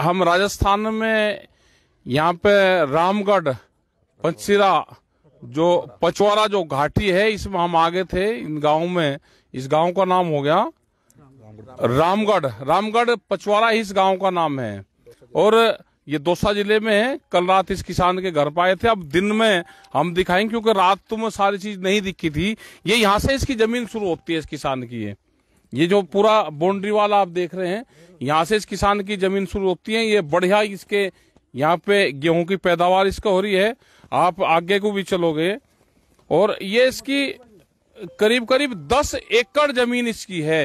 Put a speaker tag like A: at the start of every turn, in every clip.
A: हम राजस्थान में यहाँ पे रामगढ़ पंचीरा जो पचवारा जो घाटी है इसमें हम आगे थे इन गांव में इस गांव का नाम हो गया रामगढ़ रामगढ़ पचवारा इस गांव का नाम है और ये दोसा जिले में है कल रात इस किसान के घर पाए थे अब दिन में हम दिखाएंगे क्योंकि रात में सारी चीज नहीं दिखी थी ये यहाँ से इसकी जमीन शुरू होती है इस किसान की है ये जो पूरा बाउंड्री वाला आप देख रहे हैं यहाँ से इस किसान की जमीन शुरू होती है ये बढ़िया इसके यहाँ पे गेहूं की पैदावार इसका हो रही है आप आगे को भी चलोगे और ये इसकी करीब करीब दस एकड़ जमीन इसकी है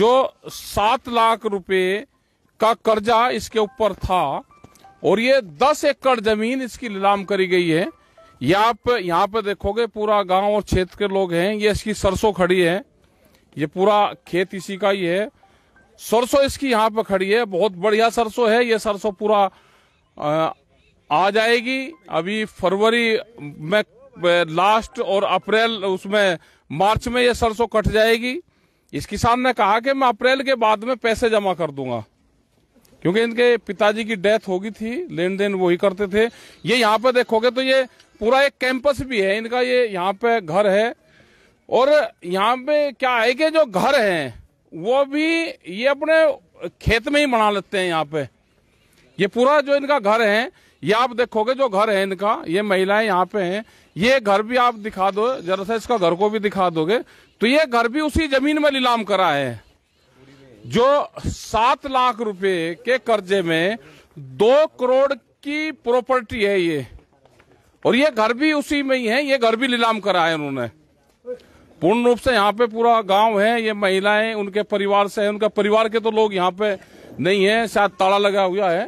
A: जो सात लाख रुपए का कर्जा इसके ऊपर था और ये दस एकड़ जमीन इसकी नीलाम करी गई है ये आप यहाँ पे देखोगे पूरा गांव और क्षेत्र के लोग हैं ये इसकी सरसों खड़ी है ये पूरा खेत इसी का ही है सरसों इसकी यहाँ पर खड़ी है बहुत बढ़िया सरसों है ये सरसों पूरा आ जाएगी अभी फरवरी में लास्ट और अप्रैल उसमें मार्च में ये सरसों कट जाएगी इस किसान ने कहा कि मैं अप्रैल के बाद में पैसे जमा कर दूंगा क्योंकि इनके पिताजी की डेथ होगी थी लेन देन वही करते थे ये यहाँ पे देखोगे तो ये पूरा एक कैंपस भी है इनका ये यहाँ पे घर है और यहाँ पे क्या है कि जो घर है वो भी ये अपने खेत में ही बना लेते हैं यहाँ पे ये पूरा जो इनका घर है ये आप देखोगे जो घर है इनका ये महिलाएं यहाँ पे हैं ये घर भी आप दिखा दो जरा सा इसका घर को भी दिखा दोगे तो ये घर भी उसी जमीन में नीलाम करा है जो सात लाख रुपए के कर्जे में दो करोड़ की प्रॉपर्टी है ये और ये घर भी उसी में ही है ये घर भी नीलाम करा है उन्होंने पूर्ण रूप से यहाँ पे पूरा गांव है ये महिलाएं उनके परिवार से है उनके परिवार के तो लोग यहाँ पे नहीं है शायद ताला लगा हुआ है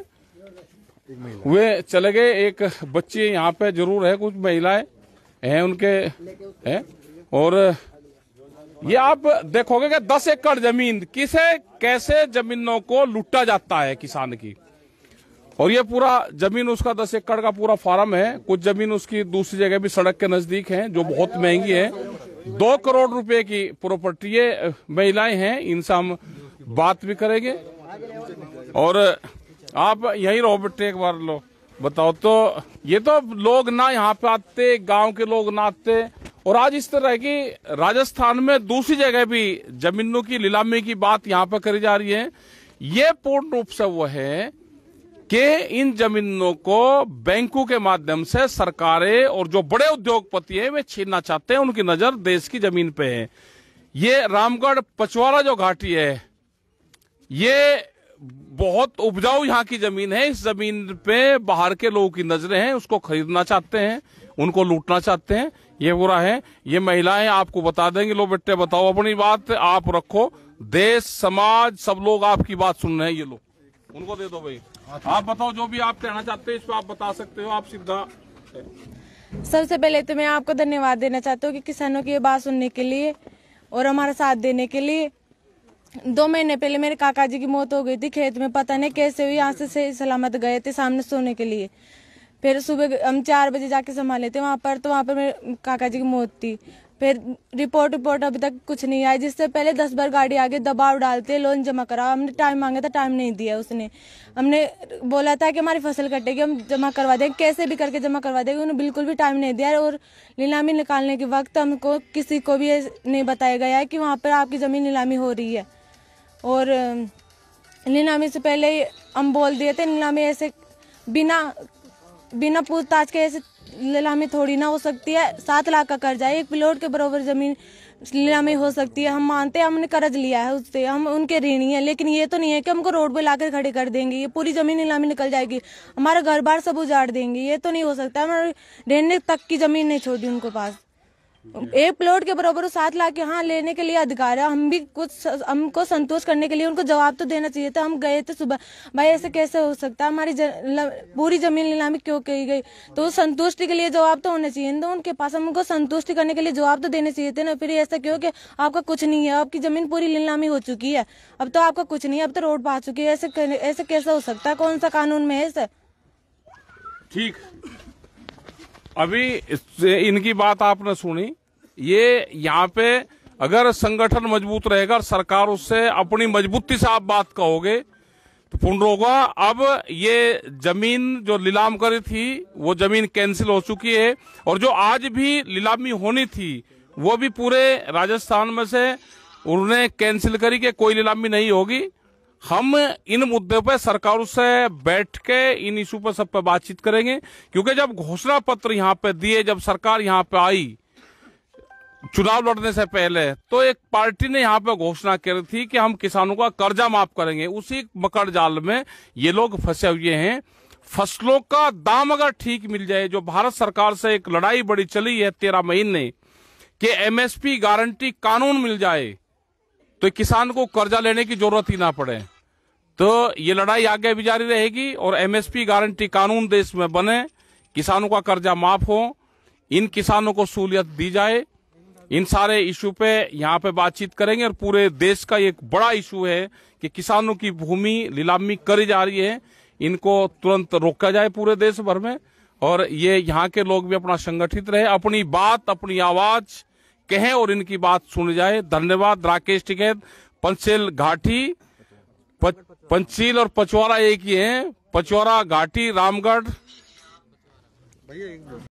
A: वे चले गए एक बच्ची यहाँ पे जरूर है कुछ महिलाएं हैं उनके हैं और ये आप देखोगे कि दस एकड़ जमीन किसे कैसे जमीनों को लूटा जाता है किसान की और ये पूरा जमीन उसका दस एकड़ का पूरा फार्म है कुछ जमीन उसकी दूसरी जगह भी सड़क के नजदीक है जो बहुत महंगी है दो करोड़ रुपए की प्रॉपर्टी महिलाएं हैं इनसे हम बात भी करेंगे और आप यही रहो बेटे एक बार लो बताओ तो ये तो लोग ना यहाँ पे आते गांव के लोग ना आते और आज इस तरह की राजस्थान में दूसरी जगह भी जमीनों की नीलामी की बात यहाँ पर करी जा रही है ये पूर्ण रूप से वो है कि इन जमीनों को बैंकों के माध्यम से सरकारें और जो बड़े उद्योगपति हैं वे छीनना चाहते हैं उनकी नजर देश की जमीन पे है ये रामगढ़ पचवाड़ा जो घाटी है ये बहुत उपजाऊ यहाँ की जमीन है इस जमीन पे बाहर के लोगों की नजरें हैं उसको खरीदना चाहते हैं उनको लूटना चाहते हैं ये बुरा है ये महिलाएं आपको बता देंगे लो बेटे बताओ अपनी बात आप रखो देश समाज सब लोग आपकी बात सुन रहे हैं ये लोग उनको दे दो भाई आप बताओ जो भी आप कहना चाहते हैं इसको आप बता सकते हो आप सीधा
B: सबसे पहले तो मैं आपको धन्यवाद देना चाहता हूँ कि किसानों की बात सुनने के लिए और हमारा साथ देने के लिए दो महीने पहले मेरे काका जी की मौत हो गई थी खेत में पता नहीं कैसे हुई यहाँ से सही सलामत गए थे सामने सोने के लिए फिर सुबह हम चार बजे जाके संभाले थे वहाँ पर तो वहाँ पर मेरे काका जी की मौत थी फिर रिपोर्ट रिपोर्ट अभी तक कुछ नहीं आई जिससे पहले दस बार गाड़ी आगे दबाव डालते लोन जमा कराओ हमने टाइम मांगा था टाइम नहीं दिया उसने हमने बोला था कि हमारी फसल कटेगी हम जमा करवा देंगे कैसे भी करके जमा करवा देंगे उन्होंने बिल्कुल भी टाइम नहीं दिया और नीलामी निकालने के वक्त हमको किसी को भी नहीं बताया गया है कि वहाँ पर आपकी ज़मीन नीलामी हो रही है और नीलामी से पहले हम बोल दिए थे नीलामी ऐसे बिना बिना पूछताछ के ऐसे नीलामी थोड़ी ना हो सकती है सात लाख का कर्जा एक प्लॉट के बराबर जमीन नीलामी हो सकती है हम मानते हैं हमने कर्ज लिया है उससे हम उनके ऋणी हैं लेकिन ये तो नहीं है कि हमको रोड पे लाकर खड़े कर देंगे ये पूरी जमीन नीलामी निकल जाएगी हमारा घर बार सब उजाड़ देंगे ये तो नहीं हो सकता हमारे रहने तक की जमीन नहीं छोड़ी उनको पास हम्म। एक प्लॉट के बराबर सात लाख यहाँ लेने के लिए अधिकार है हम भी कुछ हमको संतोष करने के लिए उनको जवाब तो देना चाहिए था हम गए थे सुबह भाई ऐसे कैसे हो सकता है हमारी पूरी जमीन नीलामी क्यों कही गई तो संतुष्टि के लिए जवाब तो होना चाहिए तो उनके पास हमको संतुष्टि करने के लिए जवाब तो देने चाहिए थे ना फिर ऐसा क्यों की आपका कुछ नहीं है आपकी जमीन पूरी नीलामी हो चुकी है अब तो आपका कुछ नहीं है अब तो रोड पा चुकी है ऐसे ऐसे कैसे हो सकता है कौन सा कानून में है
A: ठीक अभी इनकी बात आपने सुनी ये यहाँ पे अगर संगठन मजबूत रहेगा सरकार उससे अपनी मजबूती से आप बात कहोगे तो पूर्ण होगा अब ये जमीन जो नीलाम करी थी वो जमीन कैंसिल हो चुकी है और जो आज भी नीलामी होनी थी वो भी पूरे राजस्थान में से उन्होंने कैंसिल करी कि कोई नीलामी नहीं होगी हम इन मुद्दे पर सरकारों से बैठ के इन इशू पर सब पे बातचीत करेंगे क्योंकि जब घोषणा पत्र यहाँ पे दिए जब सरकार यहाँ पे आई चुनाव लड़ने से पहले तो एक पार्टी ने यहाँ पे घोषणा करी थी कि हम किसानों का कर्जा माफ करेंगे उसी मकर जाल में ये लोग फंसे हुए हैं फसलों का दाम अगर ठीक मिल जाए जो भारत सरकार से एक लड़ाई बड़ी चली है तेरह महीने के एमएसपी गारंटी कानून मिल जाए तो किसान को कर्जा लेने की जरूरत ही ना पड़े तो ये लड़ाई आगे भी जारी रहेगी और एमएसपी गारंटी कानून देश में बने किसानों का कर्जा माफ हो इन किसानों को सहूलियत दी जाए इन सारे इशू पे यहाँ पे बातचीत करेंगे और पूरे देश का एक बड़ा इशू है कि किसानों की भूमि नीलामी करी जा रही है इनको तुरंत रोका जाए पूरे देश भर में और ये यहाँ के लोग भी अपना संगठित रहे अपनी बात अपनी आवाज कहें और इनकी बात सुन जाए धन्यवाद राकेश टिकेत पंचेल घाटी पंचील और पचवारा एक ही है पचवारा घाटी रामगढ़